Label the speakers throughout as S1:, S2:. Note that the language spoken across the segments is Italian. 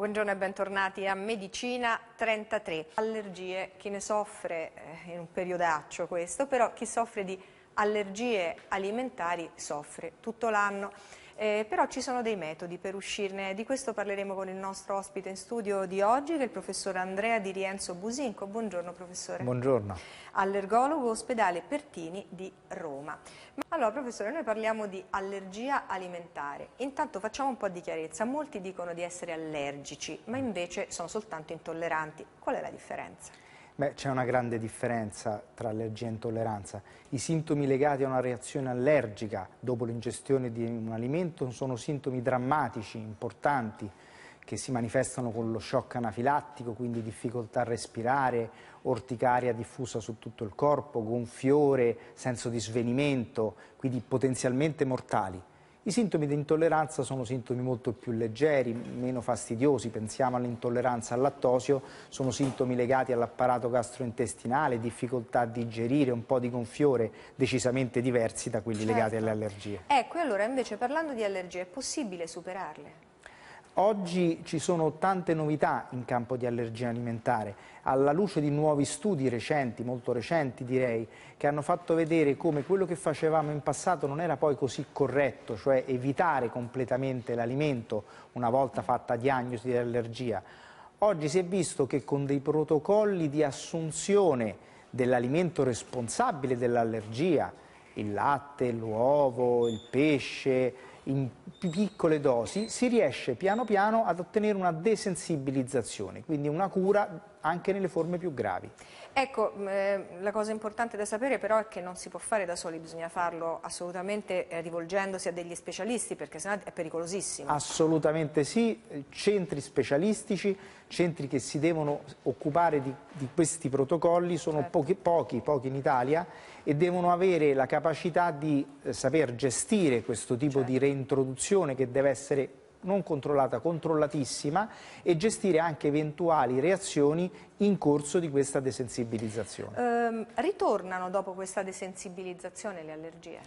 S1: Buongiorno e bentornati a Medicina 33. Allergie, chi ne soffre, è eh, un periodaccio questo, però chi soffre di allergie alimentari soffre tutto l'anno. Eh, però ci sono dei metodi per uscirne, di questo parleremo con il nostro ospite in studio di oggi che è il professor Andrea Di Rienzo Businco. Buongiorno professore. Buongiorno. Allergologo ospedale Pertini di Roma. Ma, allora professore, noi parliamo di allergia alimentare. Intanto facciamo un po' di chiarezza, molti dicono di essere allergici, ma invece sono soltanto intolleranti. Qual è la differenza?
S2: Beh, c'è una grande differenza tra allergia e intolleranza. I sintomi legati a una reazione allergica dopo l'ingestione di un alimento sono sintomi drammatici, importanti, che si manifestano con lo shock anafilattico, quindi difficoltà a respirare, orticaria diffusa su tutto il corpo, gonfiore, senso di svenimento, quindi potenzialmente mortali. I sintomi di intolleranza sono sintomi molto più leggeri, meno fastidiosi, pensiamo all'intolleranza al lattosio, sono sintomi legati all'apparato gastrointestinale, difficoltà a digerire, un po' di gonfiore, decisamente diversi da quelli certo. legati alle allergie.
S1: Ecco, e allora invece parlando di allergie, è possibile superarle?
S2: Oggi ci sono tante novità in campo di allergia alimentare, alla luce di nuovi studi recenti, molto recenti direi, che hanno fatto vedere come quello che facevamo in passato non era poi così corretto, cioè evitare completamente l'alimento una volta fatta diagnosi di allergia. Oggi si è visto che con dei protocolli di assunzione dell'alimento responsabile dell'allergia, il latte, l'uovo, il pesce, in piccole dosi si riesce piano piano ad ottenere una desensibilizzazione, quindi una cura anche nelle forme più gravi.
S1: Ecco, eh, la cosa importante da sapere però è che non si può fare da soli, bisogna farlo assolutamente eh, rivolgendosi a degli specialisti perché sennò è pericolosissimo.
S2: Assolutamente sì, eh, centri specialistici, centri che si devono occupare di, di questi protocolli sono certo. pochi, pochi, pochi, in Italia e devono avere la capacità di saper gestire questo tipo certo. di reintroduzione che deve essere non controllata, controllatissima e gestire anche eventuali reazioni in corso di questa desensibilizzazione.
S1: Um, ritornano dopo questa desensibilizzazione le allergie?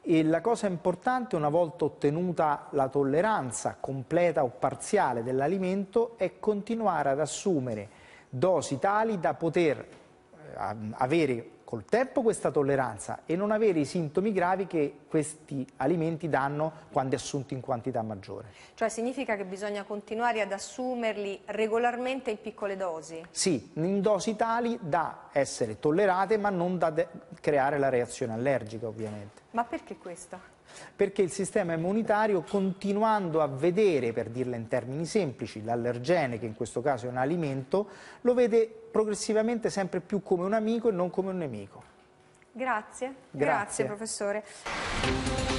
S2: E la cosa importante, una volta ottenuta la tolleranza completa o parziale dell'alimento, è continuare ad assumere dosi tali da poter eh, avere col tempo questa tolleranza e non avere i sintomi gravi che questi alimenti danno quando assunti in quantità maggiore.
S1: Cioè significa che bisogna continuare ad assumerli regolarmente in piccole dosi?
S2: Sì, in dosi tali da essere tollerate ma non da creare la reazione allergica ovviamente.
S1: Ma perché questo?
S2: perché il sistema immunitario continuando a vedere, per dirla in termini semplici, l'allergene, che in questo caso è un alimento, lo vede progressivamente sempre più come un amico e non come un nemico.
S1: Grazie, grazie, grazie professore.